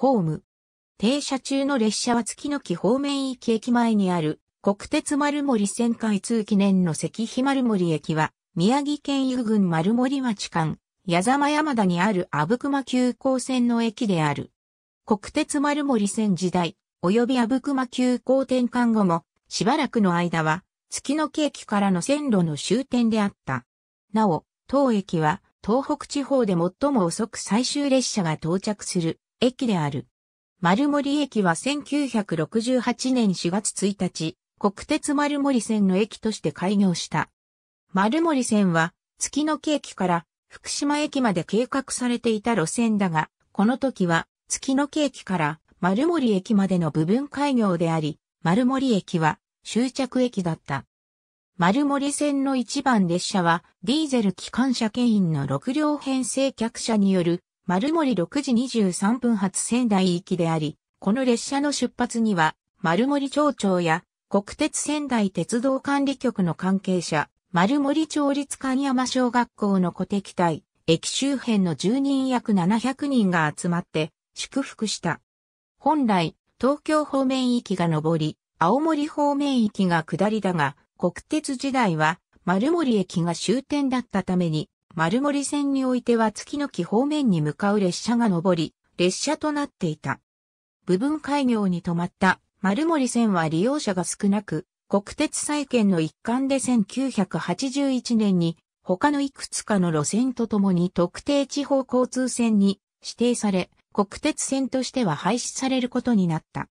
ホーム。停車中の列車は月の木方面駅駅前にある国鉄丸森線開通記念の石碑丸森駅は宮城県湯郡丸森町間、矢沢山田にある阿武隈急行線の駅である。国鉄丸森線時代、及び阿武隈急行転換後も、しばらくの間は、月の木駅からの線路の終点であった。なお、当駅は、東北地方で最も遅く最終列車が到着する駅である。丸森駅は1968年4月1日、国鉄丸森線の駅として開業した。丸森線は、月の木駅から福島駅まで計画されていた路線だが、この時は月の木駅から丸森駅までの部分開業であり、丸森駅は終着駅だった。丸森線の一番列車はディーゼル機関車牽引の6両編成客車による丸森6時23分発仙台行きであり、この列車の出発には、丸森町長や国鉄仙台鉄道管理局の関係者、丸森町立館山小学校の小敵隊、駅周辺の住人約700人が集まって祝福した。本来、東京方面行きが上り、青森方面行きが下りだが、国鉄時代は丸森駅が終点だったために、丸森線においては月の木方面に向かう列車が上り、列車となっていた。部分開業に止まった丸森線は利用者が少なく、国鉄再建の一環で1981年に他のいくつかの路線とともに特定地方交通線に指定され、国鉄線としては廃止されることになった。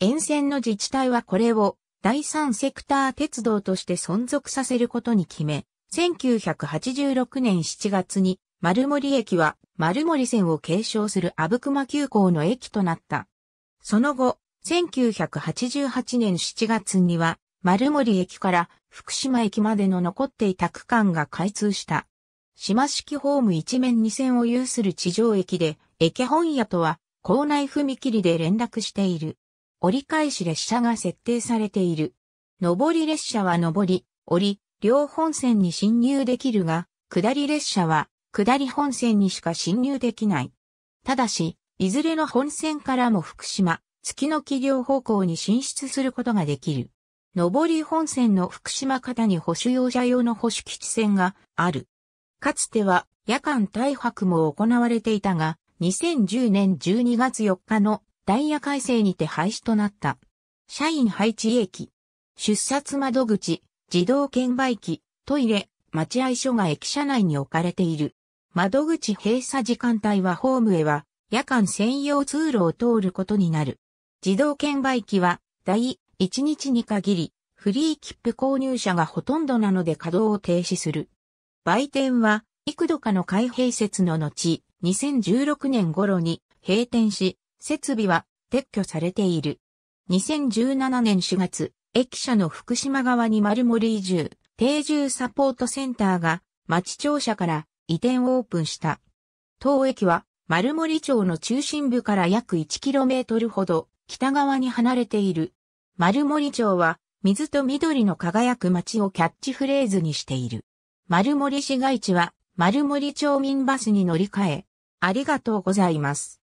沿線の自治体はこれを第三セクター鉄道として存続させることに決め、1986年7月に丸森駅は丸森線を継承する阿武隈急行の駅となった。その後、1988年7月には丸森駅から福島駅までの残っていた区間が開通した。島式ホーム一面二線を有する地上駅で、駅本屋とは構内踏切で連絡している。折り返し列車が設定されている。上り列車は上り、降り、両本線に進入できるが、下り列車は、下り本線にしか進入できない。ただし、いずれの本線からも福島、月の企業方向に進出することができる。上り本線の福島方に保守用車用の保守基地線がある。かつては夜間大泊も行われていたが、2010年12月4日のダイヤ改正にて廃止となった。社員配置駅、出札窓口、自動券売機、トイレ、待合所が駅舎内に置かれている。窓口閉鎖時間帯はホームへは夜間専用通路を通ることになる。自動券売機は第1日に限りフリー切符購入者がほとんどなので稼働を停止する。売店は幾度かの開閉説の後、2016年頃に閉店し、設備は撤去されている。2017年4月、駅舎の福島側に丸森移住、定住サポートセンターが町庁舎から移転オープンした。当駅は丸森町の中心部から約 1km ほど北側に離れている。丸森町は水と緑の輝く街をキャッチフレーズにしている。丸森市街地は丸森町民バスに乗り換え、ありがとうございます。